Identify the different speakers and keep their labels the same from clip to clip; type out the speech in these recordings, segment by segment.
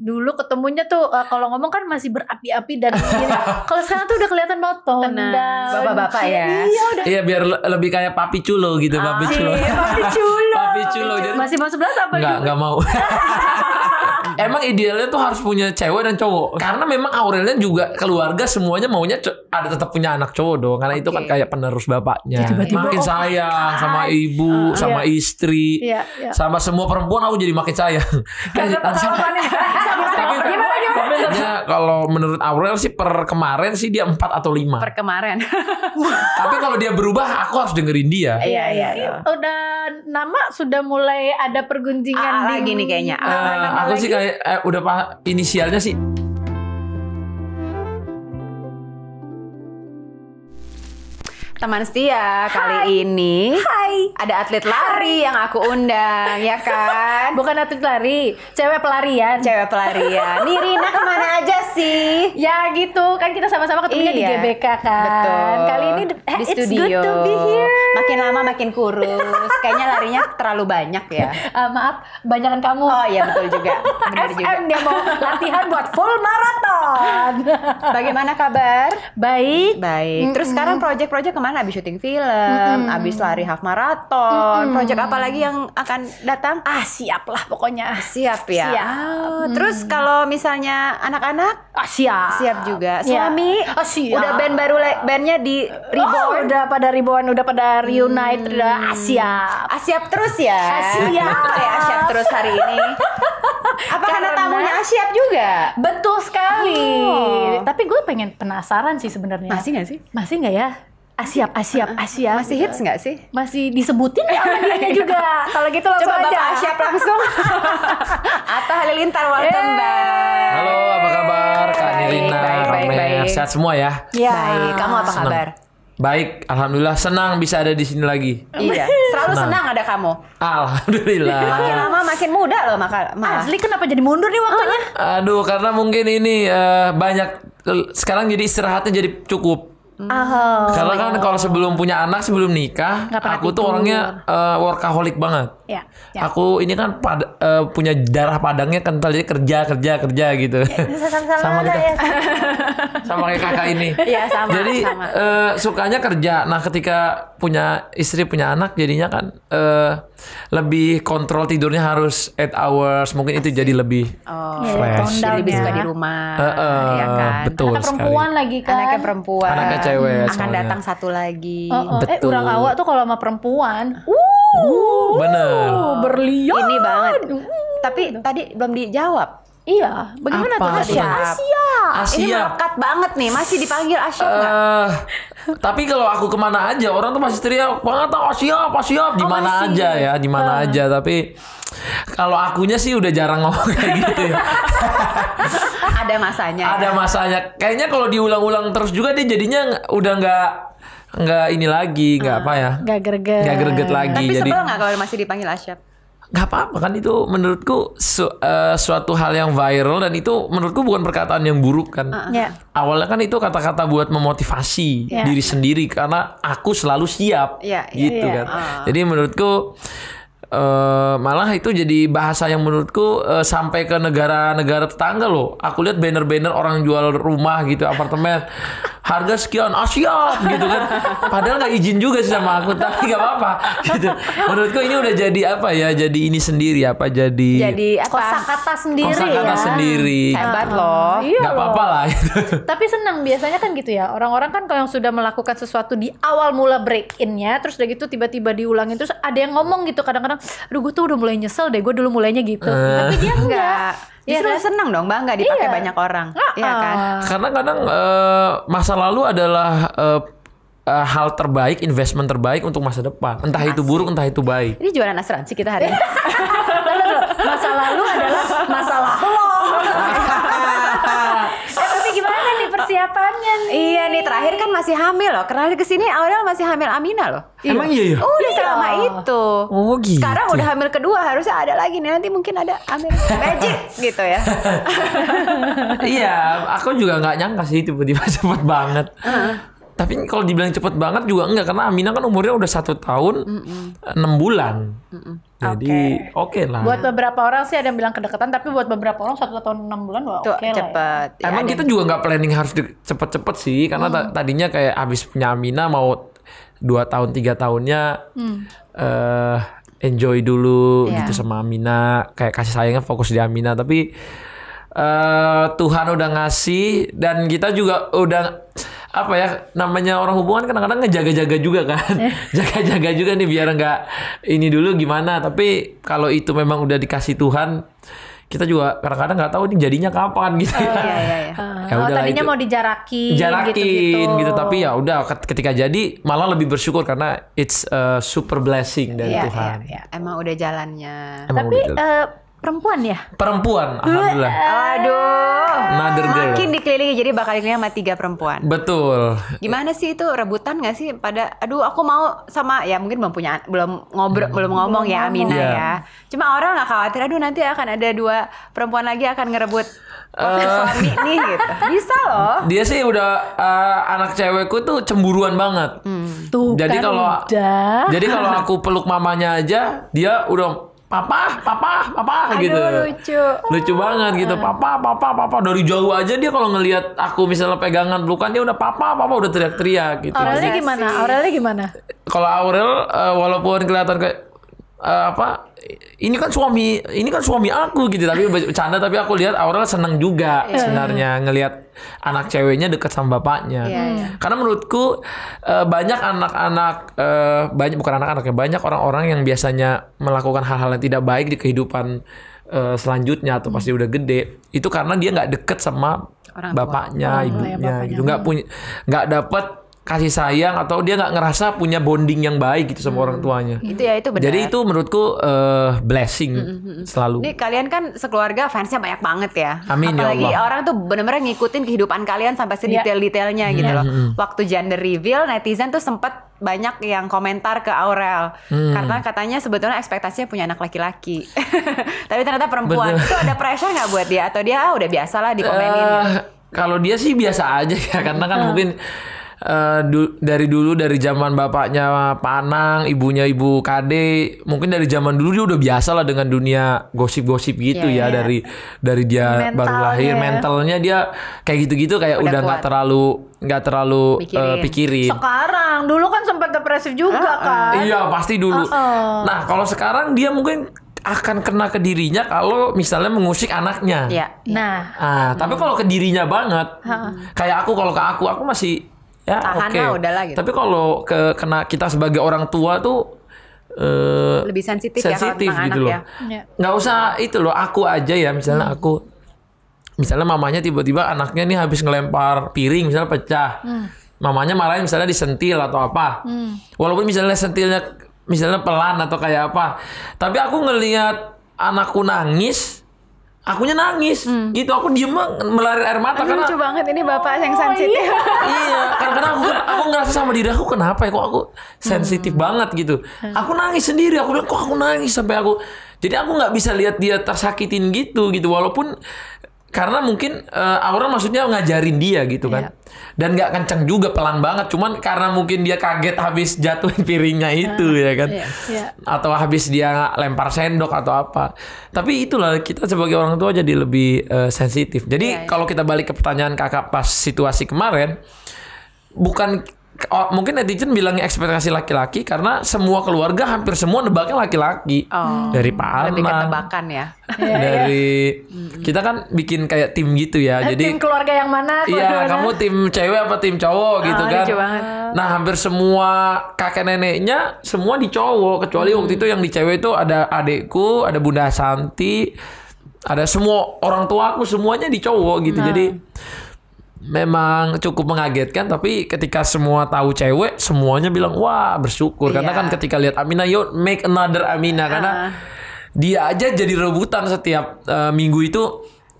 Speaker 1: dulu ketemunya tuh uh, kalau ngomong kan masih berapi-api dan kalau sekarang tuh udah kelihatan banget
Speaker 2: tenang. Bapak-bapak ya. Iya, udah. iya biar le lebih kayak papi culo gitu, ah, papi culo. Iya, papi culo. papi culo. Jadi, masih mau sebelas apa enggak, juga? Enggak mau. Emang idealnya tuh harus punya cewek dan cowok. Karena memang Aurelnya juga keluarga semuanya maunya ada tetap punya anak cowok dong. Karena okay. itu kan kayak penerus bapaknya. Tiba -tiba, makin oh sayang sama ibu, uh, sama iya. istri, iya, iya. sama semua perempuan aku jadi makin sayang. karena harus Ya kalau menurut Aurel sih per kemarin sih dia 4 atau 5. Per kemarin. Tapi kalau dia berubah aku harus dengerin dia. Iya iya. iya. iya. iya.
Speaker 1: Udah nama sudah mulai ada pergunjingan ah, di eh, lagi nih kayaknya. Uh, aku lagi. sih
Speaker 2: kayak eh, udah inisialnya sih
Speaker 1: teman setia Hai. kali ini. Hai. Ada atlet lari yang aku undang, ya kan? Bukan atlet lari, cewek pelarian. Cewek pelarian. Nih Rina kemana aja sih? Ya gitu, kan kita sama-sama ketemunya iya. di GBK kan. Betul. Kali ini eh, di it's studio. Good to be here. Makin lama makin kurus. Kayaknya larinya terlalu banyak ya. uh, maaf, banyakan kamu. Oh iya betul juga. Benar juga. dia mau latihan buat full maraton. Bagaimana kabar? Baik. Baik. Terus mm -hmm. sekarang project-project kemana? kemana-mana abis syuting film, hmm. abis lari half marathon, hmm. project apa lagi yang akan datang? Ah siap lah pokoknya. Siap ya. Siap. hmm. Terus kalau misalnya anak-anak? Ah siap. Siap juga. Iya. Suami? Ah siap. Udah band baru bandnya di oh, reborn. Oh, udah pada reborn, udah pada reunite, hmm. udah ah siap. Ah siap terus ya. Ah siap. ah siap terus hari ini? apa karena, karena tamunya ah, siap juga? Betul sekali. Oh. Tapi gue pengen penasaran sih sebenarnya. Masih gak sih? Masih gak ya? Asiap, asiap, asiap. Masih hits nggak sih? Masih disebutin ya sama dia juga. Kalau gitu langsung Coba aja. Bapak asiap langsung. Atta Halilintar, welcome hey. back.
Speaker 2: Halo, apa kabar? Kak Nirina, Romer. Sehat semua ya? Iya. Baik, kamu apa senang. kabar? Baik, alhamdulillah senang bisa ada di sini lagi. Iya, selalu senang, senang ada kamu. Alhamdulillah. Makin lama
Speaker 1: makin muda loh maka. Asli kenapa jadi mundur nih waktunya?
Speaker 2: Aduh, karena mungkin ini uh, banyak sekarang jadi istirahatnya jadi cukup Oh, Karena kan kalau sebelum punya anak, sebelum nikah, aku tuh orangnya uh, workaholic banget. Ya, ya. Aku ini kan pad, uh, punya darah padangnya kental jadi kerja kerja kerja gitu. Ya, sama, kita. Ya. sama. kayak kakak ini. Ya, sama, jadi sama. Uh, sukanya kerja. Nah ketika punya istri punya anak jadinya kan uh, lebih kontrol tidurnya harus 8 hours. Mungkin itu jadi lebih oh, fresh. Jadi lebih suka iya. di rumah. Uh, uh, ya kan? Betul Anak perempuan sekali.
Speaker 1: lagi kan. Anaknya perempuan. Anaknya cewek hmm, akan soalnya. datang satu lagi. Oh, oh. Betul. Eh, orang awak tuh kalau sama perempuan, uh, uh
Speaker 2: bener. Berlian. Ini banget.
Speaker 1: Uh, Tapi tadi belum dijawab Iya,
Speaker 2: bagaimana tuh Asia? Asia. Asia. Ini melekat banget nih, masih dipanggil Asia uh, enggak? Eh, tapi kalau aku kemana aja, orang tuh masih teriak, banget tahu Asia, Asia, oh, di mana oh, aja ya, di mana uh. aja. Tapi kalau akunya sih udah jarang ngomong kayak gitu ya.
Speaker 1: Ada masanya.
Speaker 2: Ada ya? masanya. Kayaknya kalau diulang-ulang terus juga dia jadinya udah nggak nggak ini lagi, nggak uh, apa ya? Nggak greget. Nggak greget lagi. Tapi jadi, sebel
Speaker 1: nggak kalau masih dipanggil Asia?
Speaker 2: nggak apa-apa kan itu menurutku su uh, suatu hal yang viral dan itu menurutku bukan perkataan yang buruk kan uh, ah. yeah. awalnya kan itu kata-kata buat memotivasi yeah. diri sendiri karena aku selalu siap
Speaker 1: yeah, yeah, gitu yeah. kan uh.
Speaker 2: jadi menurutku uh, malah itu jadi bahasa yang menurutku uh, sampai ke negara-negara tetangga loh. Aku lihat banner-banner orang jual rumah gitu, apartemen, harga sekian, oh siap gitu kan. Padahal nggak izin juga sih sama aku, tapi nggak apa-apa. Gitu. Menurutku ini udah jadi apa ya? Jadi ini sendiri apa? Jadi
Speaker 1: jadi kosakata sendiri. Kosakata ya. sendiri. Hebat loh. Iya gak apa-apa lah. Gitu. Tapi senang biasanya kan gitu ya. Orang-orang kan kalau yang sudah melakukan sesuatu di awal mula break innya, terus udah gitu tiba-tiba diulangin, terus ada yang ngomong gitu kadang-kadang aduh gue tuh udah mulai nyesel deh gue dulu mulainya gitu uh. tapi dia iya. enggak ya ya, kan? senang dong bang bangga iya. dipakai iya. banyak orang, uh-uh. iya kan?
Speaker 2: Karena kadang uh, masa lalu adalah uh, uh, hal terbaik, investment terbaik untuk masa depan. Entah itu buruk, entah itu baik. Ini
Speaker 1: jualan asuransi kita hari ini. masa lalu adalah masalah lo. persiapannya nih. Iya nih terakhir kan masih hamil loh. Terakhir kesini Aurel masih hamil Amina loh. Iya. Emang iya ya? Udah iya. selama itu. Oh
Speaker 2: gitu. Sekarang udah
Speaker 1: hamil kedua harusnya ada lagi nih nanti mungkin ada Amel Magic gitu ya.
Speaker 2: iya, aku juga nggak nyangka sih tiba-tiba cepet banget. Uh tapi kalau dibilang cepet banget juga enggak karena Amina kan umurnya udah satu tahun enam bulan mm -mm. jadi oke okay. lah buat
Speaker 1: beberapa orang sih ada yang bilang kedekatan tapi buat beberapa orang satu tahun enam bulan wah oke okay cepet lah ya. ya emang kita
Speaker 2: juga nggak planning harus cepet-cepet sih karena mm. tadinya kayak abis punya Amina mau dua tahun tiga tahunnya mm. uh, enjoy dulu yeah. gitu sama Amina kayak kasih sayangnya fokus di Amina tapi uh, Tuhan udah ngasih dan kita juga udah apa ya namanya orang hubungan kadang-kadang ngejaga-jaga juga kan eh. jaga-jaga juga nih biar nggak ini dulu gimana tapi kalau itu memang udah dikasih Tuhan kita juga kadang-kadang nggak tahu ini jadinya kapan gitu oh, ya. Iya, iya, iya. ya oh, tadinya itu. mau
Speaker 1: dijarakin, jarakin gitu, gitu. tapi ya
Speaker 2: udah ketika jadi malah lebih bersyukur karena it's a super blessing dari iya, Tuhan. Iya,
Speaker 1: iya. Emang udah jalannya.
Speaker 2: Emang tapi udah jalan.
Speaker 1: uh, perempuan ya?
Speaker 2: Perempuan, alhamdulillah.
Speaker 1: Aduh. Mother girl. Makin dikelilingi jadi bakal dikelilingi sama tiga perempuan. Betul. Gimana sih itu rebutan gak sih pada aduh aku mau sama ya mungkin belum punya belum ngobrol hmm. belum ngomong belum ya Amina yeah. ya. Cuma orang gak khawatir aduh nanti akan ada dua perempuan lagi akan ngerebut
Speaker 2: Uh, suami nih gitu. Bisa loh. Dia sih udah uh, anak cewekku tuh cemburuan banget. Hmm. Tuh, jadi kan kalau jadi kalau aku peluk mamanya aja, dia udah papa, papa, papa Aduh, gitu. lucu. Lucu banget gitu. Eh. Papa, papa, papa. Dari jauh aja dia kalau ngelihat aku misalnya pegangan pelukan dia udah papa, papa udah teriak-teriak gitu. Aurelnya iya gimana?
Speaker 1: Aurelnya gimana?
Speaker 2: Kalau Aurel eh, walaupun kelihatan kayak uh, apa ini kan suami ini kan suami aku gitu tapi bercanda tapi aku lihat Aurel seneng juga yeah. sebenarnya ngelihat anak ceweknya dekat sama bapaknya yeah, iya. karena menurutku uh, banyak anak-anak uh, banyak bukan anak anaknya banyak orang-orang yang biasanya melakukan hal-hal yang tidak baik di kehidupan uh, selanjutnya atau pasti udah gede itu karena dia nggak deket sama orang bapaknya orang oh, iya, ibunya ya, bapaknya. gitu nggak punya nggak dapat kasih sayang atau dia nggak ngerasa punya bonding yang baik gitu sama hmm. orang tuanya. Itu ya itu benar. Jadi itu menurutku uh, blessing hmm. hmm, hmm. selalu. Nih
Speaker 1: kalian kan sekeluarga fansnya banyak banget ya. Amin Apalagi ya Allah. orang tuh benar-benar ngikutin kehidupan kalian sampai iya. sedetail-detailnya yeah. Hmm, gitu loh. Waktu gender reveal netizen tuh sempet banyak yang komentar ke Aurel hmm. karena katanya sebetulnya ekspektasinya punya anak laki-laki tapi ternyata perempuan Betul. itu ada pressure nggak buat dia atau dia ah, udah biasa lah dikomenin uh,
Speaker 2: kalau dia sih biasa aja ya karena kan mungkin Eh, du dari dulu dari zaman bapaknya Panang, ibunya Ibu Kade, mungkin dari zaman dulu dia udah biasa lah dengan dunia gosip-gosip gitu yeah, ya yeah. dari dari dia mentalnya. baru lahir, ya. mentalnya dia kayak gitu-gitu kayak udah nggak terlalu nggak terlalu pikirin. Eh, uh, pikirin.
Speaker 1: Sekarang dulu kan sempat depresif juga uh, uh. kan. Iya, pasti dulu. Uh -uh. Nah,
Speaker 2: kalau sekarang dia mungkin akan kena ke dirinya kalau misalnya mengusik anaknya. Iya. iya. Nah. Ah, tapi hmm. kalau ke dirinya banget, kayak aku kalau ke aku, aku masih ya tahan okay. udahlah gitu. Tapi kalau ke kena kita sebagai orang tua tuh uh, lebih
Speaker 1: sensitif, ya sensitif gitu ya gitu loh. Ya.
Speaker 2: Nggak usah itu loh, aku aja ya misalnya hmm. aku misalnya mamanya tiba-tiba anaknya nih habis ngelempar piring misalnya pecah. Hmm. Mamanya marahin misalnya disentil atau apa. Hmm. Walaupun misalnya sentilnya misalnya pelan atau kayak apa. Tapi aku ngelihat anakku nangis akunya nangis hmm. gitu aku diem melarin air mata Aduh, karena lucu
Speaker 1: banget ini bapak yang oh, sensitif iya, iya karena, karena aku kan, aku ngerasa sama
Speaker 2: diri aku kenapa ya kok aku sensitif hmm. banget gitu hmm. aku nangis sendiri aku bilang kok aku nangis sampai aku jadi aku nggak bisa lihat dia tersakitin gitu gitu walaupun karena mungkin uh, Aura maksudnya ngajarin dia gitu kan. Yeah. Dan nggak kenceng juga pelan banget, cuman karena mungkin dia kaget habis jatuhin piringnya itu uh, ya kan. Yeah, yeah. Atau habis dia lempar sendok atau apa. Tapi itulah kita sebagai orang tua jadi lebih uh, sensitif. Jadi yeah, yeah. kalau kita balik ke pertanyaan Kakak pas situasi kemarin bukan oh, mungkin netizen bilangnya ekspektasi laki-laki karena semua keluarga hampir semua nebaknya laki-laki. Oh. Dari Pak Alman. Lebih
Speaker 1: ya. Iya, iya. dari
Speaker 2: kita kan bikin kayak tim gitu ya. Eh, jadi tim
Speaker 1: keluarga yang mana? Iya, kamu
Speaker 2: tim cewek apa tim cowok oh, gitu kan. Nah, hampir semua kakek neneknya semua di cowok kecuali hmm. waktu mm. itu yang di cewek itu ada adekku, ada Bunda Santi, ada semua orang tuaku semuanya di cowok gitu. Nah. Jadi memang cukup mengagetkan tapi ketika semua tahu cewek semuanya bilang wah bersyukur iya. karena kan ketika lihat Amina yuk make another Amina uh. karena ah. dia aja jadi rebutan setiap uh, minggu itu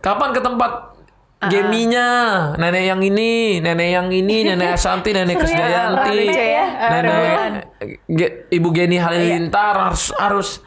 Speaker 2: kapan ke tempat Uh, Geminya, nenek yang ini, nenek yang ini, nenek Asanti, nenek Kesdayanti, iya, ya? nenek Ibu Geni Halilintar harus harus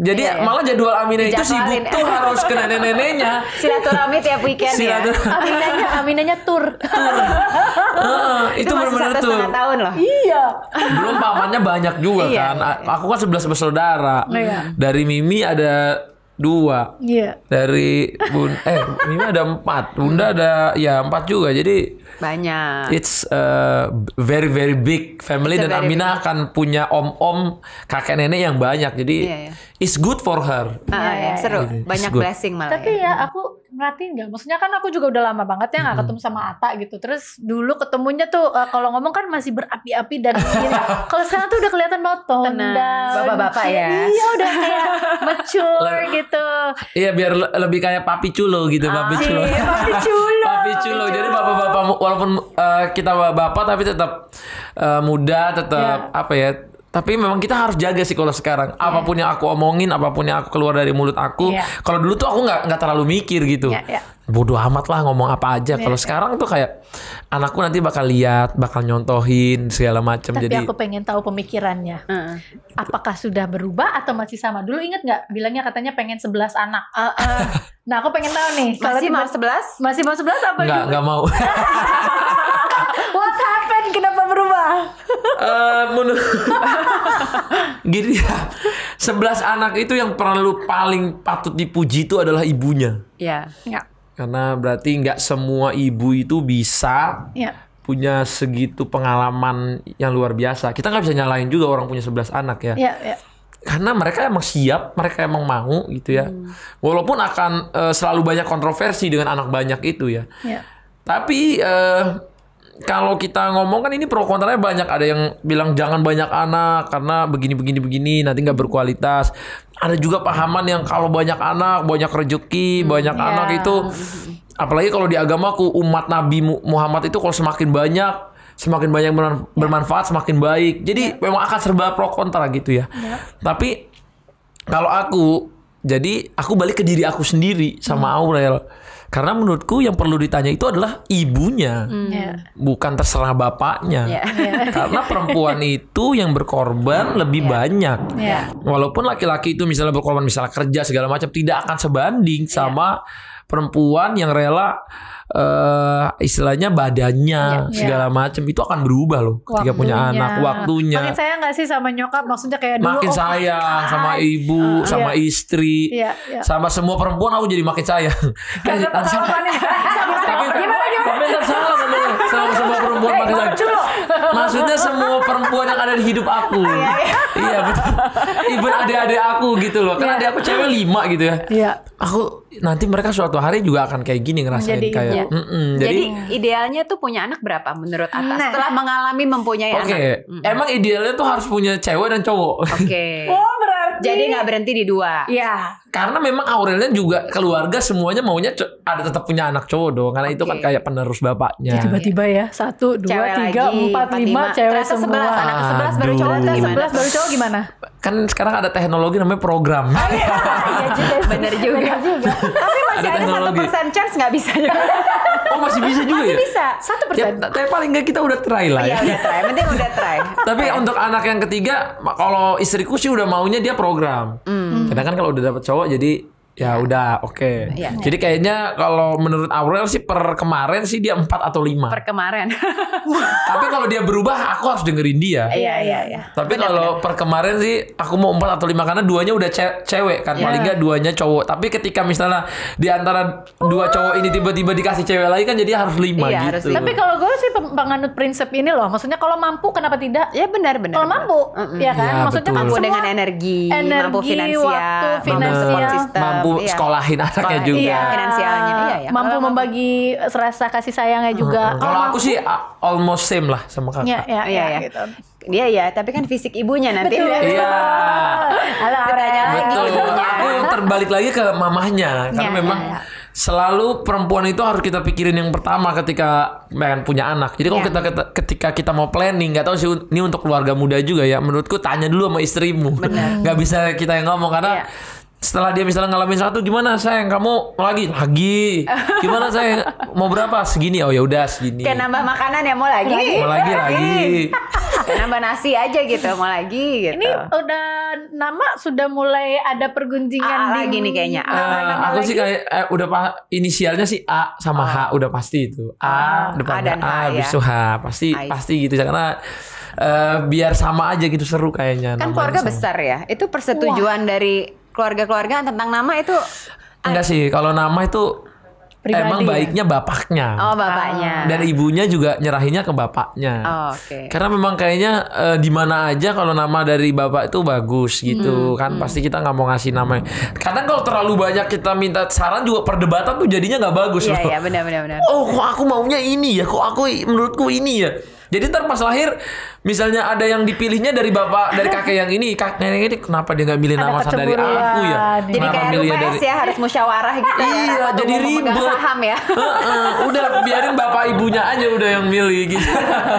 Speaker 2: jadi yeah. Iya. malah jadwal Amina itu sibuk tuh harus ke nenek-neneknya.
Speaker 1: Silaturahmi tiap weekend ya. Silatur
Speaker 2: ya. Aminanya,
Speaker 1: Aminanya tur. Tur.
Speaker 2: uh, itu, itu benar-benar tuh.
Speaker 1: tahun loh. Iya.
Speaker 2: Belum pamannya banyak juga iya, kan. Iya. Aku kan sebelas bersaudara. Oh, iya. Dari Mimi ada dua. Iya. Dari Bun eh Mimi ada empat. Bunda ada ya empat juga. Jadi
Speaker 1: banyak. It's
Speaker 2: a very very big family dan Amina big. akan punya om-om, kakek nenek yang banyak. Jadi yeah, yeah. it's good for her. Ah, yeah, yeah, iya, seru. it's Banyak good. blessing malah. Tapi ya.
Speaker 1: ya, aku merhatiin nggak? Maksudnya kan aku juga udah lama banget ya nggak -hmm. ketemu sama Ata gitu. Terus dulu ketemunya tuh uh, kalau ngomong kan masih berapi-api dan kalau sekarang tuh udah kelihatan banget Bapak-bapak iya, ya. Iya udah kayak mature gitu.
Speaker 2: Iya biar lebih kayak papi culo gitu, ah, papi culo. Iya,
Speaker 3: papi culo. Culo. Papi
Speaker 2: Culo. Jadi bapak-bapak walaupun uh, kita bapak tapi tetap uh, eh, muda, tetap yeah. apa ya? Tapi memang kita harus jaga sih kalau sekarang. Yeah. Apapun yang aku omongin, apapun yang aku keluar dari mulut aku, yeah. kalau dulu tuh aku nggak nggak terlalu mikir gitu. Yeah, yeah bodoh amat lah ngomong apa aja. Kalau iya. sekarang tuh kayak anakku nanti bakal lihat, bakal nyontohin segala macam. Tapi jadi aku
Speaker 1: pengen tahu pemikirannya. Uh, Apakah sudah berubah atau masih sama? Dulu inget nggak bilangnya katanya pengen sebelas anak. Uh, uh. nah aku pengen tahu nih. Masih mau sebelas? Masih mau sebelas apa? Nggak, nggak mau. What happened? Kenapa
Speaker 3: berubah?
Speaker 2: uh, gini ya, sebelas anak itu yang perlu paling patut dipuji itu adalah ibunya. Iya. Yeah. Karena berarti nggak semua ibu itu bisa ya. punya segitu pengalaman yang luar biasa. Kita nggak bisa nyalain juga orang punya 11 anak ya. ya, ya. Karena mereka emang siap, mereka emang mau gitu ya. Hmm. Walaupun akan uh, selalu banyak kontroversi dengan anak banyak itu ya. ya. Tapi uh, kalau kita ngomong kan ini pro kontranya banyak. Ada yang bilang jangan banyak anak karena begini begini begini nanti nggak berkualitas. Ada juga pahaman yang kalau banyak anak, banyak rezeki, hmm, banyak yeah. anak itu apalagi kalau di agamaku umat Nabi Muhammad itu kalau semakin banyak semakin banyak ya. bermanfaat semakin baik. Jadi yeah. memang akan serba pro kontra gitu ya. Yeah. Tapi kalau aku jadi aku balik ke diri aku sendiri sama hmm. Aurel karena menurutku yang perlu ditanya itu adalah ibunya, mm. bukan terserah bapaknya. Ya. Karena perempuan itu yang berkorban lebih yeah. banyak. Yeah. Walaupun laki-laki itu misalnya berkorban misalnya kerja segala macam tidak akan sebanding yeah. sama perempuan yang rela uh, istilahnya badannya ya, segala macam itu akan berubah loh waktunya. ketika punya anak waktunya makin
Speaker 1: sayang gak sih sama nyokap maksudnya kayak dulu makin oh sayang ah, sama ah,
Speaker 2: ibu uh, sama iya. istri iya, iya. sama semua perempuan aku jadi makin sayang eh, tapi tapi tapi sama semua perempuan hey, lagi. Maksudnya semua perempuan yang ada di hidup aku. iya, iya. iya betul. Even adik-adik aku gitu loh. Karena yeah. adik aku cewek lima gitu ya. Iya. Yeah. Aku nanti mereka suatu hari juga akan kayak gini ngerasain jadi, kayak. Iya. Mm -mm, jadi, jadi
Speaker 1: idealnya tuh punya anak berapa menurut atas nah. setelah mengalami mempunyai okay. anak. Oke. Mm
Speaker 2: -hmm. Emang idealnya tuh harus punya cewek dan cowok. Oke. Okay.
Speaker 1: oh jadi nggak berhenti di dua. Iya.
Speaker 2: Karena memang Aurelnya juga keluarga semuanya maunya ada tetap punya anak cowok dong karena okay. itu kan kayak penerus bapaknya. Ya,
Speaker 1: tiba-tiba ya satu dua cewek tiga lagi, empat lima cewek semua. Sebelas anak sebelas baru cowok sebelas baru cowok gimana?
Speaker 2: Kan sekarang ada teknologi namanya program. Oh, iya. ya juga. Bener juga. Bener juga. masih ada, ada persen chance nggak bisa ya? oh masih bisa juga masih ya? bisa. Satu persen. Ya, tapi paling nggak kita udah try lah ya. Iya udah try, Mending udah try. tapi untuk anak yang ketiga, kalau istriku sih udah maunya dia program. Hmm. Karena kan kalau udah dapet cowok jadi Ya, ya, udah oke. Okay. Ya. Jadi kayaknya kalau menurut Aurel sih per kemarin sih dia 4 atau 5. Per kemarin. Tapi kalau dia berubah aku harus dengerin dia. Iya iya iya. iya, iya. Tapi kalau per kemarin sih aku mau 4 atau 5 karena duanya udah ce cewek kan ya. paling enggak duanya cowok. Tapi ketika misalnya di antara dua cowok ini tiba-tiba dikasih cewek lagi kan jadi harus 5 ya, gitu. Harus. Tapi kalau
Speaker 1: gue sih penganut prinsip ini loh. Maksudnya kalau mampu kenapa tidak? Ya benar benar. Kalau mampu, mm -mm. ya kan? Ya, Maksudnya betul. Kan mampu dengan energi, energi mampu finansial, waktu, finansial. Mampu mampu iya. sekolahin
Speaker 2: anaknya Sekolah, iya, juga. Iya.
Speaker 1: Finansialnya. Iya, iya. Mampu Kalo membagi mampu. rasa kasih sayangnya juga. Hmm. Kalau oh, aku sih
Speaker 2: almost same lah sama kakak. Iya, iya, iya. iya. iya.
Speaker 1: Gitu. Iya ya, tapi kan fisik ibunya nanti. Betul. Iya. Halo, lagi. Betul. Aku
Speaker 2: terbalik lagi ke mamahnya karena ya, memang ya, ya selalu perempuan itu harus kita pikirin yang pertama ketika pengen punya anak. Jadi kalau kita, ketika kita mau planning, nggak tahu sih ini untuk keluarga muda juga ya. Menurutku tanya dulu sama istrimu. Benar. Gak bisa kita yang ngomong karena Ya setelah dia misalnya ngalamin satu gimana sayang kamu lagi lagi gimana sayang mau berapa segini oh ya udah segini kayak
Speaker 1: nambah makanan ya mau lagi mau lagi lagi nambah nasi aja gitu mau lagi gitu ini udah nama sudah mulai ada pergunjingan di... lagi nih kayaknya -A uh, aku lagi. sih kayak
Speaker 2: eh, udah pa, inisialnya sih A sama H udah pasti itu A depan depannya A, A ya. H pasti pasti gitu ya, karena uh, biar sama aja gitu seru kayaknya kan keluarga besar
Speaker 1: ya itu persetujuan Wah. dari keluarga keluarga tentang nama itu
Speaker 2: enggak sih kalau nama itu
Speaker 1: Pribadi emang baiknya
Speaker 2: ya? bapaknya oh
Speaker 1: bapaknya ah.
Speaker 2: dan ibunya juga nyerahinnya ke bapaknya
Speaker 1: oh, okay.
Speaker 2: karena memang kayaknya e, di mana aja kalau nama dari bapak itu bagus gitu hmm, kan hmm. pasti kita nggak mau ngasih nama kadang kalau terlalu banyak kita minta saran juga perdebatan tuh jadinya nggak bagus yeah, iya
Speaker 1: benar benar benar oh kok
Speaker 2: aku maunya ini ya kok aku menurutku ini ya jadi ntar pas lahir, misalnya ada yang dipilihnya dari bapak, dari kakek yang ini, kakek yang ini kenapa dia nggak milih nama saya dari aku ya? Jadi kenapa kayak milih dari... Ya,
Speaker 1: harus musyawarah gitu. Ya, iya, jadi ribet. Saham ya.
Speaker 2: Uh, udah biarin bapak ibunya aja udah yang milih gitu.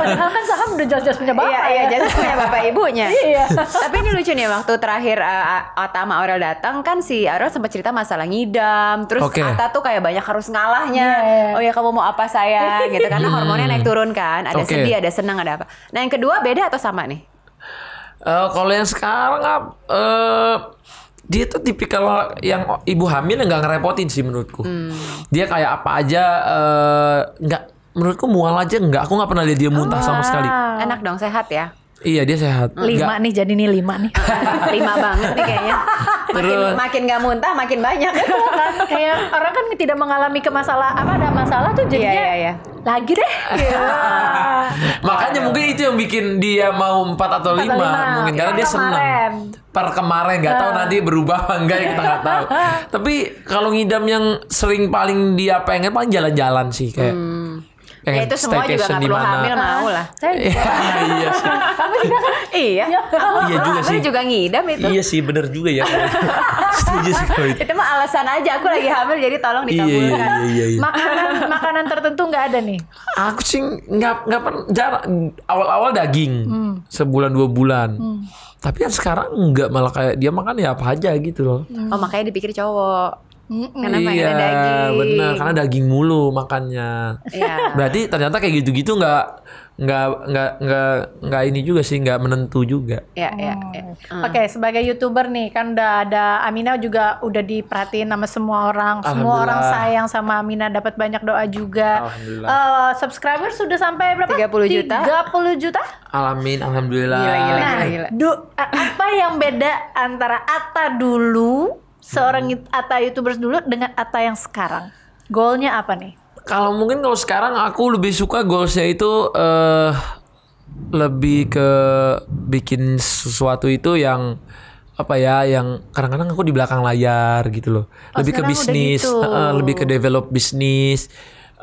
Speaker 1: udah jelas-jelas punya bapak. Iya, iya ya. iya jelas punya bapak ibunya. iya. Tapi ini lucu nih waktu terakhir uh, eh, Ata sama Aurel datang kan si Aurel sempat cerita masalah ngidam, terus okay. Ata tuh kayak banyak harus ngalahnya. Yeah. Iya, iya. Oh ya kamu mau apa saya gitu karena hmm. hormonnya naik turun kan, ada okay. sedih, ada senang, ada apa. Nah, yang kedua beda atau sama nih?
Speaker 2: Uh, kalau yang sekarang uh, dia tuh tipikal yang ibu hamil nggak ngerepotin sih menurutku. Hmm. Dia kayak apa aja nggak uh, menurutku mual aja enggak. Aku nggak pernah lihat dia muntah wow. sama sekali.
Speaker 1: Enak dong sehat ya.
Speaker 2: Iya dia sehat. Hmm. Lima enggak.
Speaker 1: nih jadi nih lima nih.
Speaker 3: lima banget nih kayaknya.
Speaker 2: Makin,
Speaker 1: makin gak muntah makin banyak. kan kayak orang kan tidak mengalami kemasalah apa ada masalah tuh jadinya. Iya, iya, iya. Lagi deh. Iya.
Speaker 2: Makanya Aduh. mungkin itu yang bikin dia mau empat atau lima mungkin karena dia senang. Per kemarin nggak tahu ah. nanti berubah apa enggak ya kita nggak tahu. Tapi kalau ngidam yang sering paling dia pengen paling jalan-jalan sih kayak. Hmm ya itu semua juga gak perlu dimana. hamil ah. mau lah saya juga
Speaker 1: iya sih kamu juga kan iya. iya iya juga sih juga ngidam itu iya
Speaker 2: sih bener juga ya setuju sih kalau itu
Speaker 1: itu mah alasan aja aku lagi hamil jadi tolong iya, iya, dikabulkan iya, iya, iya,
Speaker 2: makanan makanan tertentu nggak ada nih aku sih nggak nggak pernah. awal-awal daging hmm. sebulan dua bulan hmm. tapi kan sekarang nggak malah kayak dia makan ya apa aja gitu loh
Speaker 1: hmm. oh makanya dipikir cowok Mm-mm. Karena iya, daging. benar. Karena
Speaker 2: daging mulu makannya. Iya. Berarti ternyata kayak gitu-gitu nggak nggak nggak nggak nggak ini juga sih nggak menentu juga.
Speaker 1: Iya iya. Hmm. Ya. Oke ah. okay, sebagai youtuber nih kan udah ada Amina juga udah diperhatiin sama semua orang. Semua orang sayang sama Amina dapat banyak doa juga. Alhamdulillah. Uh, eh, subscriber sudah sampai berapa? 30 juta. 30 juta?
Speaker 2: Alamin alhamdulillah. Gila gila gila.
Speaker 1: Nah, du- apa yang beda antara Ata dulu seorang hmm. Atta YouTubers dulu dengan Atta yang sekarang? Goalnya apa nih?
Speaker 2: Kalau mungkin kalau sekarang aku lebih suka goalsnya itu uh, lebih ke bikin sesuatu itu yang apa ya yang kadang-kadang aku di belakang layar gitu loh oh, lebih ke bisnis gitu. uh, lebih ke develop bisnis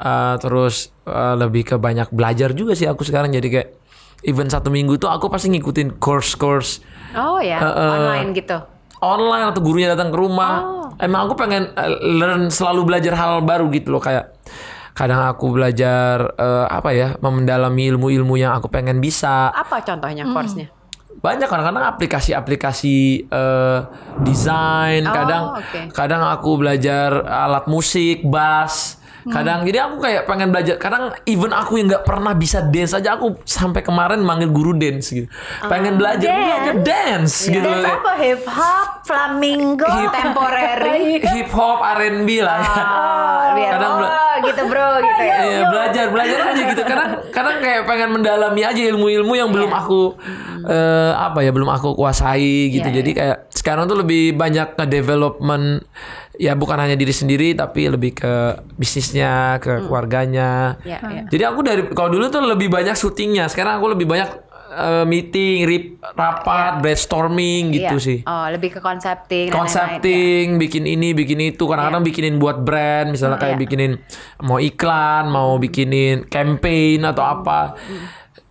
Speaker 2: uh, terus uh, lebih ke banyak belajar juga sih aku sekarang jadi kayak event satu minggu tuh aku pasti ngikutin course course
Speaker 1: oh ya uh, online gitu
Speaker 2: online atau gurunya datang ke rumah. Oh. Emang aku pengen uh, learn selalu belajar hal baru gitu loh kayak kadang aku belajar uh, apa ya memendalami ilmu-ilmu yang aku pengen bisa.
Speaker 1: Apa contohnya hmm. course-nya?
Speaker 2: Banyak kadang-kadang aplikasi-aplikasi uh, desain, oh, kadang okay. kadang aku belajar alat musik, bass Hmm. kadang jadi aku kayak pengen belajar kadang even aku yang nggak pernah bisa dance aja aku sampai kemarin manggil guru dance gitu ah, pengen belajar dance. belajar dance yeah. gitu dance
Speaker 1: apa hip hop
Speaker 2: flamingo hip temporary hip hop R&B lah oh, ya. kadang oh, gitu bro gitu ya iya, belajar belajar aja gitu kadang kadang kayak pengen mendalami aja ilmu-ilmu yang yeah. belum iya. aku hmm. uh, apa ya belum aku kuasai gitu yeah. jadi iya. kayak sekarang tuh lebih banyak ke development ya bukan hanya diri sendiri tapi lebih ke bisnisnya, ke hmm. keluarganya. Ya, hmm. ya. Jadi aku dari kalau dulu tuh lebih banyak syutingnya, sekarang aku lebih banyak eh, meeting, rip, rapat, yeah. brainstorming ya. gitu yeah. sih.
Speaker 1: Oh, lebih ke konsepting. Ya.
Speaker 2: Konsepting, ya. bikin ini, bikin itu. Kadang-kadang yeah. bikinin buat brand, misalnya hmm, kayak yeah. bikinin mau iklan, mau bikinin campaign atau apa. Mm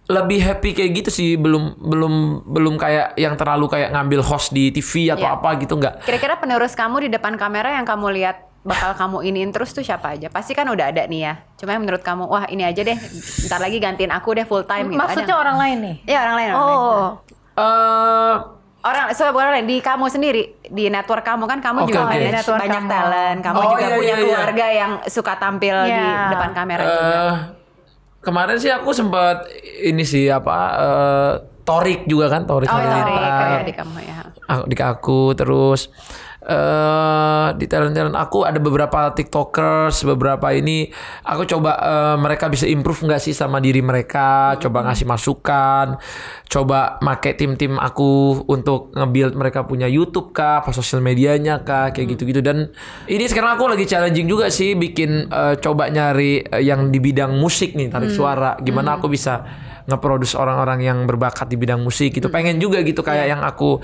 Speaker 2: lebih happy kayak gitu sih belum belum belum kayak yang terlalu kayak ngambil host di TV atau yeah. apa gitu nggak
Speaker 1: kira-kira penerus kamu di depan kamera yang kamu lihat bakal kamu iniin terus tuh siapa aja pasti kan udah ada nih ya cuma menurut kamu wah ini aja deh ntar lagi gantiin aku deh full time gitu maksudnya ada orang lain nih ya orang lain orang oh lain. Uh, eh, orang so orang lain di kamu sendiri di network kamu kan kamu okay, juga okay. Ada banyak talent kamu oh, juga iya, punya iya, iya. keluarga yang suka tampil yeah. di iya. depan kamera uh, juga
Speaker 2: eh, kemarin sih aku sempat ini sih apa uh, Torik juga kan Torik oh, iya, Torik, ya, di kamu ya. Aku, ah, di aku terus uh, di talent talent aku ada beberapa tiktokers beberapa ini aku coba uh, mereka bisa improve nggak sih sama diri mereka hmm. coba ngasih masukan coba make tim tim aku untuk ngebuild mereka punya YouTube kah apa sosial medianya kah kayak hmm. gitu gitu dan ini sekarang aku lagi challenging juga sih bikin uh, coba nyari uh, yang di bidang musik nih tarik hmm. suara gimana hmm. aku bisa ngeproduce orang-orang yang berbakat di bidang musik gitu. Hmm. Pengen juga gitu kayak yeah. yang aku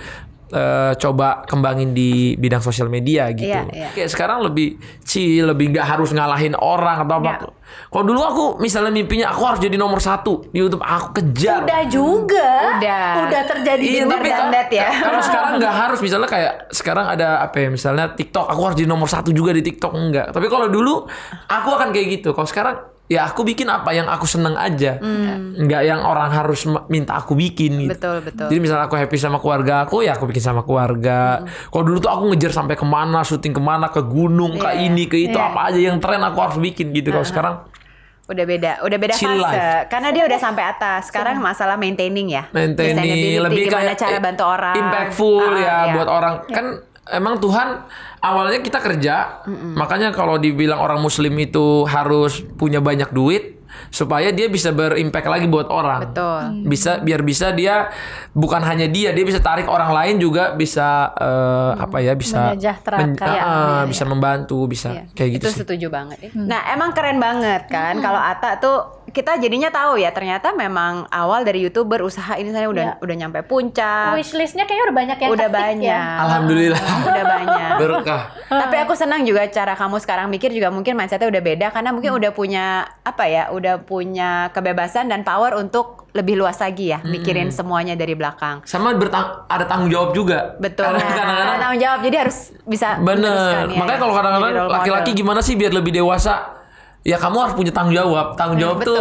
Speaker 2: uh, coba kembangin di bidang sosial media gitu. Yeah, yeah. Kayak sekarang lebih chill, lebih nggak harus ngalahin orang atau apa. Yeah. Kalau dulu aku misalnya mimpinya aku harus jadi nomor satu di YouTube, aku kejar. Udah juga.
Speaker 1: Udah. Udah terjadi di iya, ya. Kalau sekarang nggak harus
Speaker 2: misalnya kayak sekarang ada apa ya misalnya TikTok, aku harus jadi nomor satu juga di TikTok enggak. Tapi kalau dulu aku akan kayak gitu. Kalau sekarang ya aku bikin apa yang aku seneng aja mm. nggak yang orang harus minta aku bikin gitu. betul
Speaker 1: betul jadi misalnya
Speaker 2: aku happy sama keluarga aku ya aku bikin sama keluarga mm. kalau dulu tuh aku ngejar sampai kemana syuting kemana ke gunung yeah. ke iya, ini ke itu yeah. apa aja yang tren aku harus bikin gitu uh -huh. sekarang
Speaker 1: udah beda udah beda Chill fase life. karena dia udah sampai atas sekarang Sini. masalah maintaining ya maintaining lebih gimana kayak cara bantu orang impactful uh, ya, yeah. Iya. buat orang yeah. kan
Speaker 2: emang Tuhan awalnya kita kerja, Mm-mm. makanya kalau dibilang orang Muslim itu harus punya banyak duit supaya dia bisa berimpact lagi buat orang. Betul. Iya. Bisa biar bisa dia bukan hanya dia, dia bisa tarik orang lain juga bisa uh, apa ya bisa men, uh, ya, bisa bisa membantu, bisa ya. kayak gitu. Itu sih.
Speaker 1: setuju banget. Ya. Nah emang keren banget kan hmm. kalau Ata tuh kita jadinya tahu ya ternyata memang awal dari youtuber usaha ini saya udah yeah. udah nyampe puncak. Wishlistnya kayaknya udah banyak yang udah ya. banyak. Ya.
Speaker 2: Alhamdulillah. udah banyak. Berkah.
Speaker 1: Tapi aku senang juga cara kamu sekarang mikir juga mungkin mindsetnya udah beda karena mungkin hmm. udah punya apa ya udah punya kebebasan dan power untuk lebih luas lagi ya hmm. mikirin semuanya dari belakang. Sama bertang
Speaker 2: ada tanggung jawab juga.
Speaker 1: Betul. Karena kadang-kadang tanggung jawab jadi harus bisa. Bener. Iya. Makanya ya, kalau kadang-kadang laki-laki
Speaker 2: gimana sih biar lebih dewasa ya kamu harus punya tanggung jawab. Tanggung hmm, jawab hmm, tuh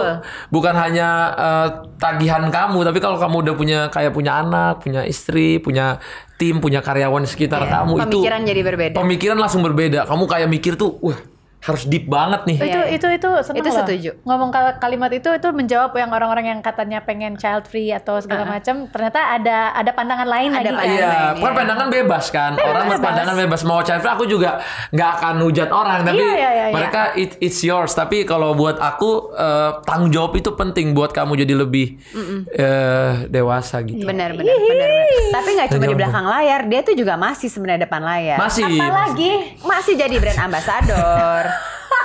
Speaker 2: bukan hanya uh, tagihan kamu, tapi kalau kamu udah punya kayak punya anak, punya istri, punya tim, punya karyawan di sekitar yeah, kamu pemikiran itu pemikiran jadi berbeda. Pemikiran langsung berbeda. Kamu kayak mikir tuh, wah harus deep banget nih. Itu iya, iya. itu itu senang itu loh. setuju.
Speaker 1: Ngomong kalimat itu itu menjawab yang orang-orang yang katanya pengen child free atau segala uh -huh. macam. Ternyata ada ada pandangan lain ada lagi. Kan? Pandangan iya, kan ya.
Speaker 2: pandangan bebas kan. Bebas, orang berpandangan bebas mau child free aku juga nggak akan hujat orang tapi iya, iya, iya, iya. mereka iya. It, it's yours. Tapi kalau buat aku uh, tanggung jawab itu penting buat kamu jadi lebih mm -mm. Uh, dewasa gitu.
Speaker 1: Benar benar benar. benar. tapi nggak cuma di belakang layar, dia itu juga masih sebenarnya depan layar. Masih. Apalagi masih, masih jadi brand ambassador.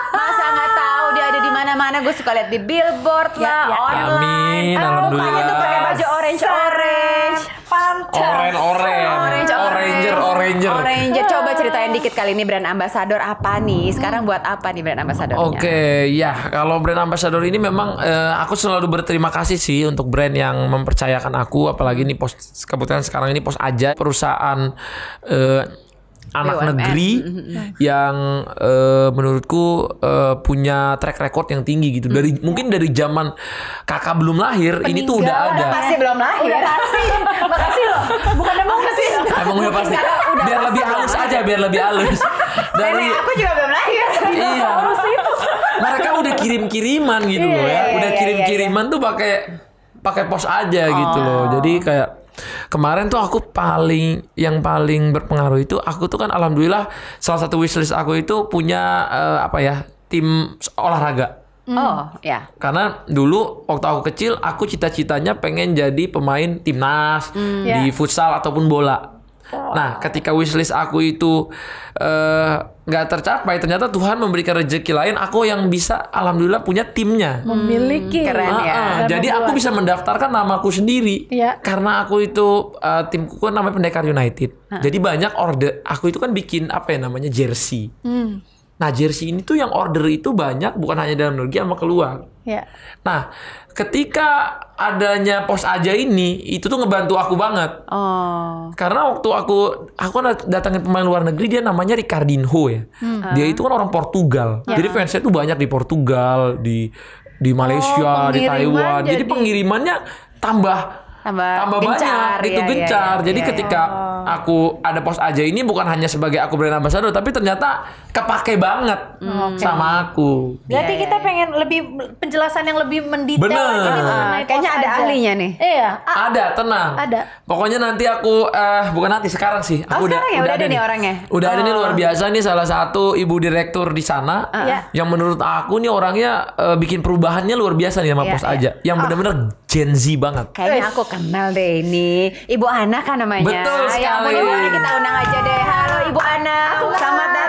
Speaker 1: Masa nggak tahu dia ada di mana-mana. Gue suka lihat di billboard ya, lah, ya,
Speaker 2: online. Amin, eh, alhamdulillah. tuh pakai baju
Speaker 1: orange orange. pantes orange orange Orange orange orange orange ya. Coba ceritain dikit kali ini brand ambassador apa nih? Sekarang buat apa nih brand ambassador? Oke, okay,
Speaker 2: ya kalau brand ambassador ini memang uh, aku selalu berterima kasih sih untuk brand yang mempercayakan aku apalagi ini pos kebetulan sekarang ini pos aja perusahaan uh,
Speaker 3: anak BUMN. negeri mm-hmm.
Speaker 2: yang uh, menurutku uh, punya track record yang tinggi gitu. Mm-hmm. Dari mungkin dari zaman kakak belum lahir Peninggal. ini tuh udah ada. pasti
Speaker 1: belum lahir. Udah pasti. Makasih loh. Bukan emang pasti. Emang udah pasti. Udah biar lebih halus aja,
Speaker 2: biar lebih halus. Dari Nenek aku juga belum lahir. Iya. Mereka udah kirim-kiriman gitu iya, loh ya. Iya, udah iya, kirim-kiriman tuh pakai pakai pos aja gitu oh. loh. Jadi kayak Kemarin tuh aku paling yang paling berpengaruh itu aku tuh kan alhamdulillah salah satu wishlist aku itu punya uh, apa ya tim olahraga.
Speaker 1: Hmm. Oh, ya.
Speaker 2: Karena dulu waktu aku kecil aku cita-citanya pengen jadi pemain timnas mm, di ya. futsal ataupun bola. Nah, ketika wishlist aku itu uh, nggak tercapai ternyata Tuhan memberikan rezeki lain aku yang bisa alhamdulillah punya timnya memiliki keren ya ah. jadi membuat. aku bisa mendaftarkan namaku sendiri ya. karena aku itu uh, timku kan namanya pendekar United jadi banyak order aku itu kan bikin apa ya namanya jersey hmm. nah jersey ini tuh yang order itu banyak bukan hanya dalam negeri sama keluar Yeah. Nah, ketika adanya pos aja ini, itu tuh ngebantu aku banget.
Speaker 1: Oh.
Speaker 2: Karena waktu aku aku datangin pemain luar negeri dia namanya Ricardinho ya. Hmm. Dia itu kan orang Portugal. Yeah. Jadi fansnya tuh banyak di Portugal, di di Malaysia, oh, di Taiwan. Jadi, jadi pengirimannya tambah tambah, tambah gencar, banyak gitu ya, iya, gencar. Ya, ya, Jadi ya, ketika ya. aku ada pos aja ini bukan hanya sebagai aku brand ambassador tapi ternyata kepake banget hmm. sama aku. Berarti ya, kita
Speaker 1: ya. pengen lebih penjelasan yang lebih mendetail Bener. Nah, kayaknya ada aja. ahlinya nih.
Speaker 2: Iya. A ah. ada, tenang. Ada. Pokoknya nanti aku eh bukan nanti sekarang sih. Aku oh, udah, sekarang ya udah, udah ada nih orangnya. Udah oh. ada nih luar oh. biasa nih salah satu ibu direktur di sana uh -uh. yang menurut aku nih orangnya uh, bikin perubahannya luar biasa nih sama yeah, pos yeah. aja. Yang ah. benar-benar oh Gen Z banget.
Speaker 1: Kayaknya aku kenal deh ini. Ibu Ana kan namanya. Betul ya sekali. Ayo, ya, kita undang aja deh. Halo Ibu Ana. Selamat datang.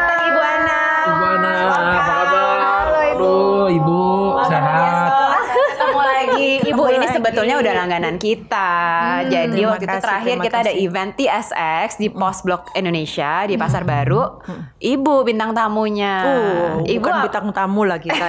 Speaker 2: sebetulnya udah iya. langganan
Speaker 1: kita. Hmm, Jadi waktu kasih, itu terakhir kita kasih. ada event TSX di hmm. Pos Blok Indonesia di hmm. Pasar hmm. Baru. Hmm. Ibu bintang tamunya. Uh, ibu bukan bintang tamu lagi. kita.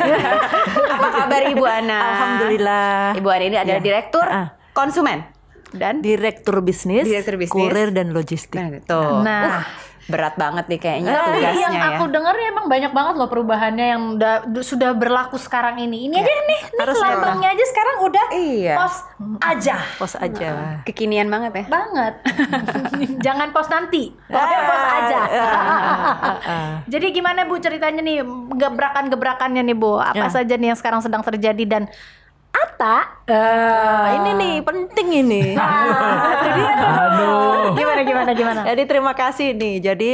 Speaker 1: Apa kabar Ibu Ana? Alhamdulillah. Ibu Ana ini adalah ya. direktur uh -uh. konsumen dan direktur bisnis, direktur bisnis, kurir
Speaker 3: dan logistik.
Speaker 1: Nah, nah. Uh berat banget nih kayaknya nah, tugasnya yang ya. aku denger ya emang banyak banget loh perubahannya yang da- sudah berlaku sekarang ini. Ini ya, aja nih, harus nih ya. labelnya aja sekarang udah iya. pos aja.
Speaker 3: Pos aja. Nah.
Speaker 1: Kekinian banget ya. Banget. Jangan pos nanti. Ah. Pokoknya pos
Speaker 3: aja. Ah.
Speaker 1: Ah. Jadi gimana Bu ceritanya nih gebrakan-gebrakannya nih Bu? Apa ya. saja nih yang sekarang sedang terjadi dan ata Uh, nah, ini nih
Speaker 3: penting ini. jadi Aduh. Gimana gimana gimana. Jadi terima kasih nih. Jadi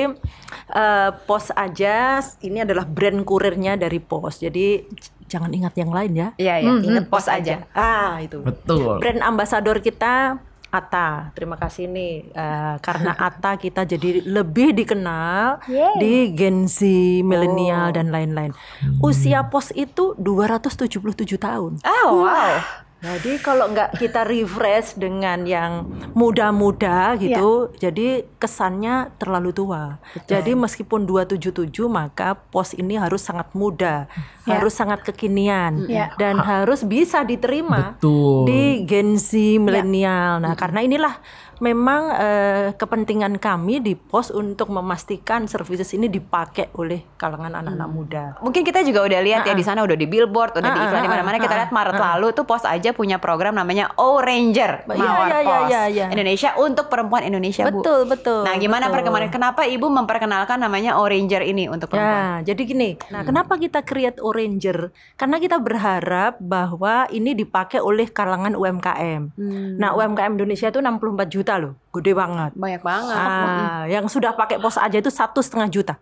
Speaker 3: uh, pos aja ini adalah brand kurirnya dari pos. Jadi jangan ingat yang lain ya. Iya iya, hmm, ingat pos, aja. aja. Ah, itu.
Speaker 1: Betul. Brand
Speaker 3: ambasador kita Atta. Terima kasih nih uh, karena Atta kita jadi lebih dikenal Yeay. di Gen Z, milenial oh. dan lain-lain. Usia pos itu 277 tahun. Oh, wow. wow. Jadi kalau nggak kita refresh dengan yang muda-muda gitu, ya. jadi kesannya terlalu tua. Betul. Jadi meskipun 277 maka pos ini harus sangat muda, ya. harus sangat kekinian ya. dan ha harus bisa diterima Betul. di Gen Z milenial. Ya. Nah, karena inilah memang eh, kepentingan kami di pos untuk memastikan services ini dipakai oleh kalangan anak-anak hmm. muda. Mungkin kita juga
Speaker 1: udah lihat ya di sana udah di billboard, udah di iklan di mana-mana. Kita lihat Maret lalu
Speaker 3: tuh pos aja punya program namanya O Ranger iya, Mawar ya, ya, Pos ya, ya, ya. Indonesia
Speaker 1: untuk perempuan Indonesia betul, Bu. Betul Nah gimana perkembangan? Kenapa Ibu
Speaker 3: memperkenalkan namanya O Ranger ini untuk ya, perempuan? Ya jadi gini. Nah hmm. kenapa kita create O Ranger? Karena kita berharap bahwa ini dipakai oleh kalangan UMKM. Hmm. Nah UMKM Indonesia itu 64 juta juta loh, gede banget. Banyak banget. Ah, yang sudah pakai pos aja itu satu setengah juta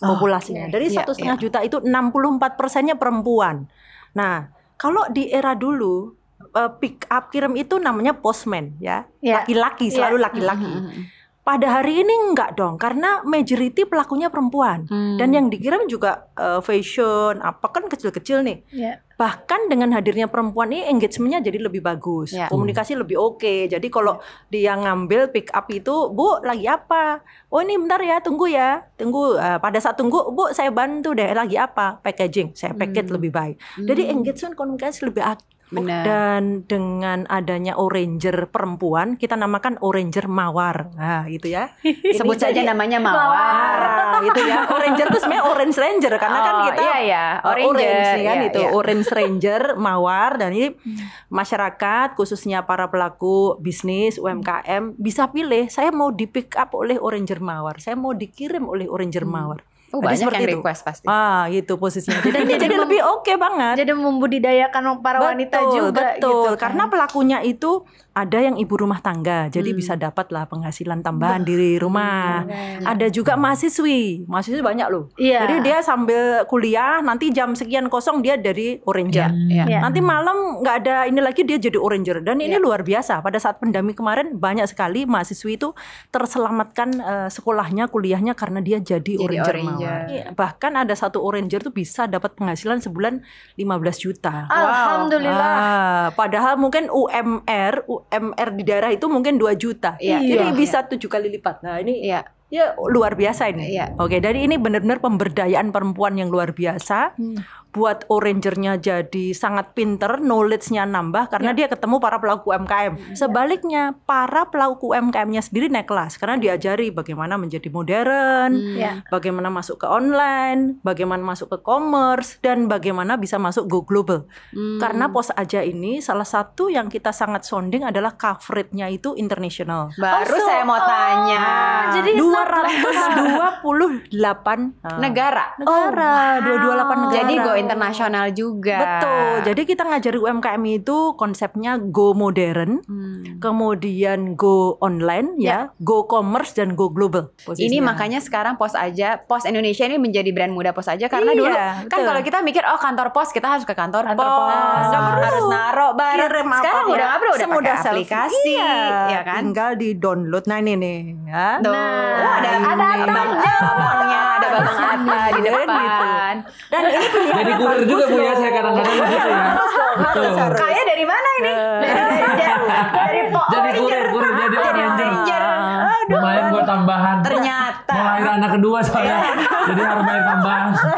Speaker 3: ah, populasinya. Oh, okay. Dari iya, satu yeah, setengah yeah. juta itu 64 persennya perempuan. Nah, kalau di era dulu eh, pick up kirim itu namanya postman ya, iya. laki-laki yeah. selalu laki-laki. Yeah pada hari ini enggak dong karena majority pelakunya perempuan hmm. dan yang dikirim juga uh, fashion apa kan kecil-kecil nih yeah. bahkan dengan hadirnya perempuan ini engagementnya jadi lebih bagus yeah. komunikasi hmm. lebih oke okay. jadi kalau yeah. dia ngambil pick up itu bu lagi apa oh ini bentar ya tunggu ya tunggu uh, pada saat tunggu bu saya bantu deh lagi apa packaging saya package hmm. lebih baik hmm. jadi engagement komunikasi lebih Oh, Benar. Dan dengan adanya oranger perempuan, kita namakan oranger mawar. Nah, gitu ya. Sebut saja namanya mawar. mawar. Nah, gitu ya. Oranger itu sebenarnya orange ranger karena kan oh, kan kita iya, iya. Uh, orange, orange kan iya, itu iya. orange ranger mawar dan ini hmm. masyarakat khususnya para pelaku bisnis UMKM bisa pilih saya mau di pick up oleh oranger mawar, saya mau dikirim oleh oranger hmm. mawar Oh, banyak seperti yang request itu. pasti. Ah, gitu posisinya. Jadi, jadi, jadi lebih oke okay banget. Jadi membudidayakan para betul, wanita juga betul. gitu. Kan. Karena pelakunya itu ada yang ibu rumah tangga, jadi hmm. bisa dapatlah penghasilan tambahan di di rumah. Bener. Ada juga mahasiswi, mahasiswi banyak loh. Yeah. Jadi dia sambil kuliah, nanti jam sekian kosong dia dari oranger. Yeah. Yeah. Iya. Nanti malam nggak ada ini lagi dia jadi oranger. Dan ini iya. luar biasa. Pada saat pandemi kemarin banyak sekali mahasiswi itu terselamatkan uh, sekolahnya, kuliahnya karena dia jadi, jadi oranger. oranger. Iya, bahkan ada satu oranger tuh bisa dapat penghasilan sebulan 15 juta. Alhamdulillah. Wow. Ah, padahal mungkin UMR mr di darah itu mungkin 2 juta. Iya. Jadi iya. bisa tujuh kali lipat. Nah, ini iya ya luar biasa ini. Ya. Oke, dari ini benar-benar pemberdayaan perempuan yang luar biasa. Hmm. Buat orangernya jadi sangat pinter, knowledge-nya nambah karena ya. dia ketemu para pelaku UMKM. Hmm, ya. Sebaliknya, para pelaku UMKM-nya sendiri naik kelas karena diajari bagaimana menjadi modern, ya. bagaimana masuk ke online, bagaimana masuk ke commerce dan bagaimana bisa masuk go global. Hmm. Karena pos aja ini salah satu yang kita sangat sounding adalah coverage-nya itu internasional. Baru oh, so, saya mau oh.
Speaker 1: tanya. Oh, jadi Dua 228 ah.
Speaker 3: negara. Negara, oh, wow. 228 negara. Jadi go internasional juga. Betul. Jadi kita ngajari UMKM itu konsepnya go modern, hmm. kemudian go online ya, yeah. go commerce dan go global. Posisinya. Ini makanya
Speaker 1: sekarang pos aja, pos Indonesia ini menjadi brand muda pos aja karena iya, dulu kan betul. kan kalau kita mikir oh kantor pos kita harus ke kantor, kantor pos, pos. Nah, perlu. harus naruh
Speaker 3: barang. Sekarang udah ya. apa udah pakai aplikasi, iya. ya kan? Tinggal di download. Nah ini nih, ya. nah Oh, ada ada abang abangnya, ada abang Atta di depan. Dan ini Jadi kurir juga bu ya?
Speaker 2: saya kadang-kadang iya, gitu ya. Harus harus.
Speaker 1: Kaya dari mana ini? Dari
Speaker 2: Pak Jadi kurir, kurir jadi orang Aduh, main buat tambahan. Ternyata. Mau lahir anak kedua soalnya. Iya. jadi harus main tambahan.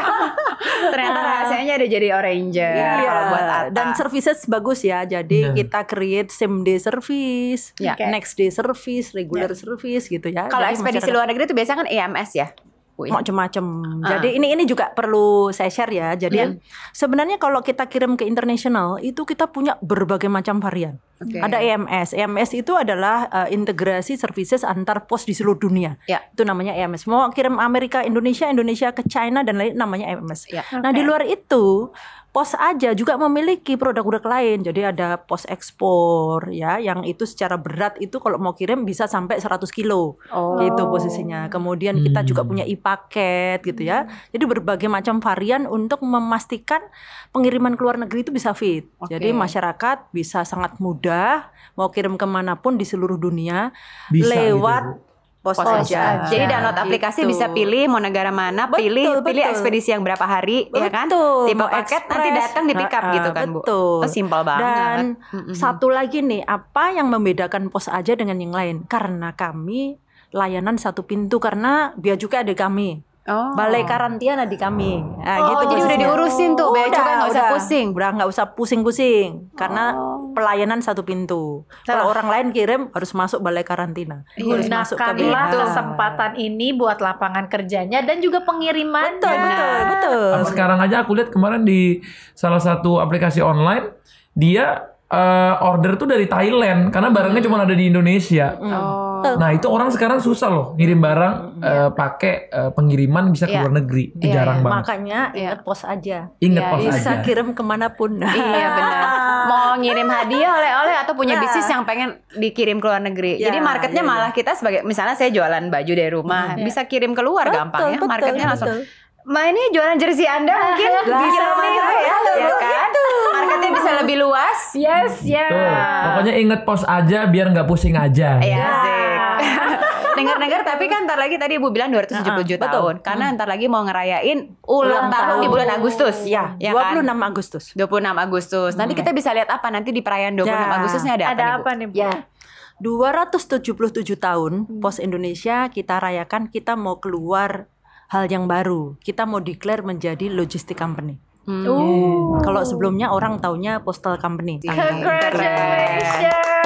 Speaker 3: ternyata ah. rahasianya ada jadi oranger iya. kalau buat Ata. dan services bagus ya jadi yeah. kita create same day service okay. Iya. next day service regular yeah. service gitu ya kalau ekspedisi masyarakat. luar negeri itu biasanya kan EMS ya mau Macam-macam. Uh. Ah. Jadi ini ini juga perlu saya share ya. Jadi yeah. Iya. sebenarnya kalau kita kirim ke internasional itu kita punya berbagai macam varian. Okay. Ada EMS. EMS itu adalah uh, integrasi services antar pos di seluruh dunia. Yeah. Itu namanya EMS. Mau kirim Amerika, Indonesia, Indonesia ke China dan lain namanya EMS. Yeah. Okay. Nah, di luar itu pos aja juga memiliki produk-produk lain. Jadi ada pos ekspor ya yang itu secara berat itu kalau mau kirim bisa sampai 100 kilo. Oh. Itu posisinya. Kemudian hmm. kita juga hmm. punya e-paket gitu ya. Hmm. Jadi berbagai macam varian untuk memastikan pengiriman ke luar negeri itu bisa fit. Okay. Jadi masyarakat bisa sangat mudah mau kirim kemanapun di seluruh dunia bisa gitu. lewat gitu pos, saja. aja. Jadi download gitu. aplikasi
Speaker 1: bisa pilih mau negara mana, betul, pilih betul. pilih ekspedisi yang berapa hari, betul. ya kan? Tipe paket nanti datang di pick up uh, gitu kan,
Speaker 3: betul. Bu. Oh, simpel banget. Dan mm-hmm. satu lagi nih, apa yang membedakan pos aja dengan yang lain? Karena kami layanan satu pintu karena biaya juga ada kami. Oh. Balai karantina di kami. Nah, oh, gitu jadi udah diurusin tuh, bea cukai nggak usah pusing. Udah nggak usah pusing-pusing karena oh. pelayanan satu pintu. Kalau orang lain kirim harus masuk balai karantina. Gunakanlah harus masuk ke bea.
Speaker 1: kesempatan ini buat lapangan kerjanya dan juga pengiriman. Betul, betul, betul. Apa nah,
Speaker 2: sekarang aja aku lihat kemarin di salah satu aplikasi online dia uh, order tuh dari Thailand karena barangnya cuma ada di Indonesia.
Speaker 3: Oh. Oh.
Speaker 2: Nah itu orang sekarang susah loh ngirim barang -hmm. uh, pakai uh, pengiriman bisa ke iya. luar negeri, itu yeah, jarang yeah. banget.
Speaker 3: Makanya iya. inget pos aja. Inget yeah. pos bisa aja. Bisa
Speaker 2: kirim
Speaker 1: kemanapun. iya benar. Mau ngirim hadiah oleh-oleh atau punya yeah. bisnis yang pengen dikirim ke luar negeri. Yeah, Jadi marketnya yeah, malah kita sebagai misalnya saya jualan baju dari rumah, yeah. bisa kirim keluar betul, gampang ya. marketnya betul. langsung. Ma ini jualan jersey Anda mungkin bisa nih, ya, ya kan? Marketnya bisa lebih luas. Yes, ya. Yeah. pokoknya
Speaker 2: inget pos aja biar nggak pusing aja. Yes,
Speaker 1: dengar-dengar tapi kan ntar lagi tadi Ibu bilang 270 uh -huh. juta tahun. Karena hmm. ntar lagi mau ngerayain ulang tahun di bulan Agustus. Iya, ya, ya 26 kan?
Speaker 3: Agustus. 26 Agustus. Nanti hmm. kita bisa lihat apa nanti di perayaan 26 ya. Agustusnya ada apa ada Apa nih, Bu? Ya. 277 tahun hmm. Pos Indonesia kita rayakan kita mau keluar hal yang baru. Kita mau declare menjadi logistik company. Hmm. Kalau oh. sebelumnya orang taunya postal company. Congratulations. Keren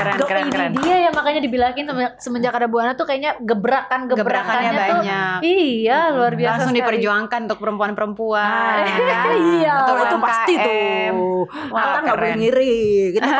Speaker 3: keren, Go keren, keren.
Speaker 1: dia ya makanya dibilangin semenjak ada Buana tuh kayaknya gebrakan gebrakannya banyak. Tuh, iya, hmm. luar biasa. Langsung sekali. diperjuangkan untuk perempuan-perempuan. Nah, iya, betul itu pasti tuh.
Speaker 3: Wah, Kita nggak boleh ngiri. Kita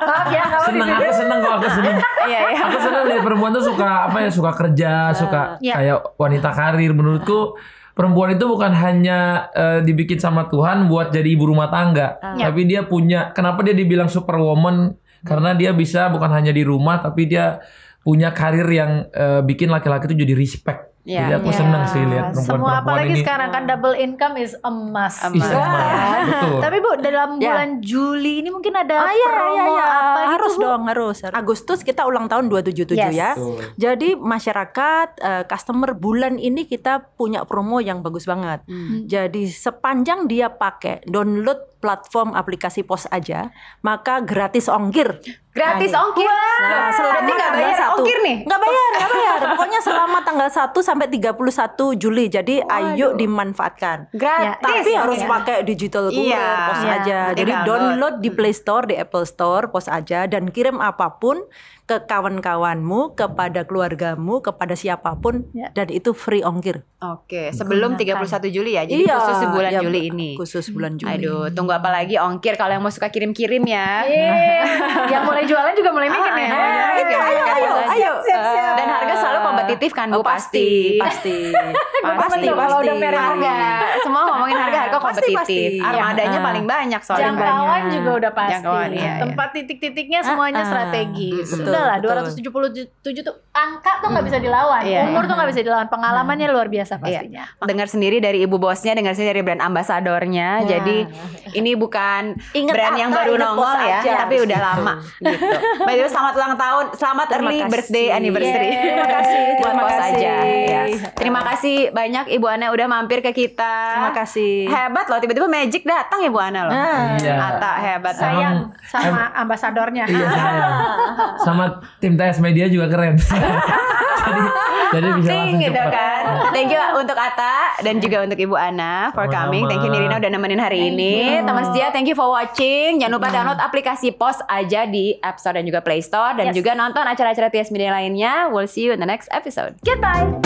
Speaker 3: Maaf ya seneng, aku seneng kalau aku
Speaker 2: seneng. Iya, iya. Aku seneng lihat perempuan tuh suka apa ya, suka kerja, suka iya. kayak wanita karir menurutku perempuan itu bukan hanya uh, dibikin sama Tuhan buat jadi ibu rumah tangga, uh. tapi dia punya kenapa dia dibilang superwoman karena dia bisa bukan hanya di rumah tapi dia punya karir yang uh, bikin laki-laki itu jadi respect Yeah. Jadi iya. aku yeah. seneng sih lihat iya. perempuan Semua apalagi ini. sekarang
Speaker 1: kan double income is
Speaker 3: a must. A must. Yeah. Yeah. Betul. Tapi Bu dalam yeah. bulan Juli ini mungkin ada ah, ya, promo ya, ya. apa gitu, harus gitu, dong harus. Agustus kita ulang tahun 277 yes. ya. Betul. Jadi masyarakat uh, customer bulan ini kita punya promo yang bagus banget. Hmm. Jadi sepanjang dia pakai download platform aplikasi pos aja, maka gratis ongkir. Gratis Ayo. Nah, ongkir. Gitu. Nah, selama gak bayar tanggal 1. ongkir nih. Enggak bayar, enggak bayar. Pokoknya selama tanggal 1 sampai 31 Juli. Jadi oh, ayo dimanfaatkan. Gratis. tapi harus iya. pakai digital courier iya, pos iya, aja. Jadi download di hmm. Play Store, di Apple Store, pos aja dan kirim apapun ke kawan-kawanmu, kepada keluargamu, kepada siapapun ya. dan itu free ongkir. Oke, sebelum Gunakan. 31 Juli ya. Jadi iya, khusus
Speaker 1: bulan ya, Juli ini. Khusus bulan Juli. Aduh, tunggu apa lagi ongkir kalau yang mau suka kirim-kirim ya. Yeah. yang mulai jualan juga
Speaker 2: mulai mikir nih. ya. Ah, ah, iya, iya. ayo, ayo, ayo, ayo. Eh, Siap, Dan harga selalu eh,
Speaker 1: kompetitif kan Bu oh, pasti. Pasti. pasti, pasti. pasti. Harga. Ya. Semua ngomongin harga harga kompetitif. Iya. Armadanya paling banyak soalnya. Jangkauan juga udah pasti. Tempat titik-titiknya semuanya ah, strategis. Betul lah 277 tuh angka tuh nggak hmm. bisa dilawan yeah. umur tuh nggak bisa dilawan hmm. pengalamannya hmm. luar biasa iya. pastinya yeah. dengar sendiri dari ibu bosnya dengar sendiri dari brand ambasadornya yeah. jadi ini bukan inget brand yang baru nongol ya aja. tapi udah lama hmm. gitu by the selamat ulang tahun selamat terima early kasih. birthday anniversary yeah. terima kasih
Speaker 3: terima kasih aja ya.
Speaker 1: terima kasih banyak ibu Ana udah mampir ke kita terima kasih hebat loh tiba-tiba magic datang ibu Ana loh nah. iya. Ata hebat sayang sama ambasadornya iya,
Speaker 2: sama tim TS Media juga keren. jadi
Speaker 1: jadi bisa langsung gitu cepat. kan. Thank you untuk Ata dan juga untuk Ibu Ana for sama coming. Thank you Nirina udah nemenin hari ini. Teman setia, thank you for watching. Jangan lupa iya. download aplikasi Pos aja di App Store dan juga Play Store dan yes. juga nonton acara-acara TS Media lainnya. We'll see you in the next episode. Goodbye.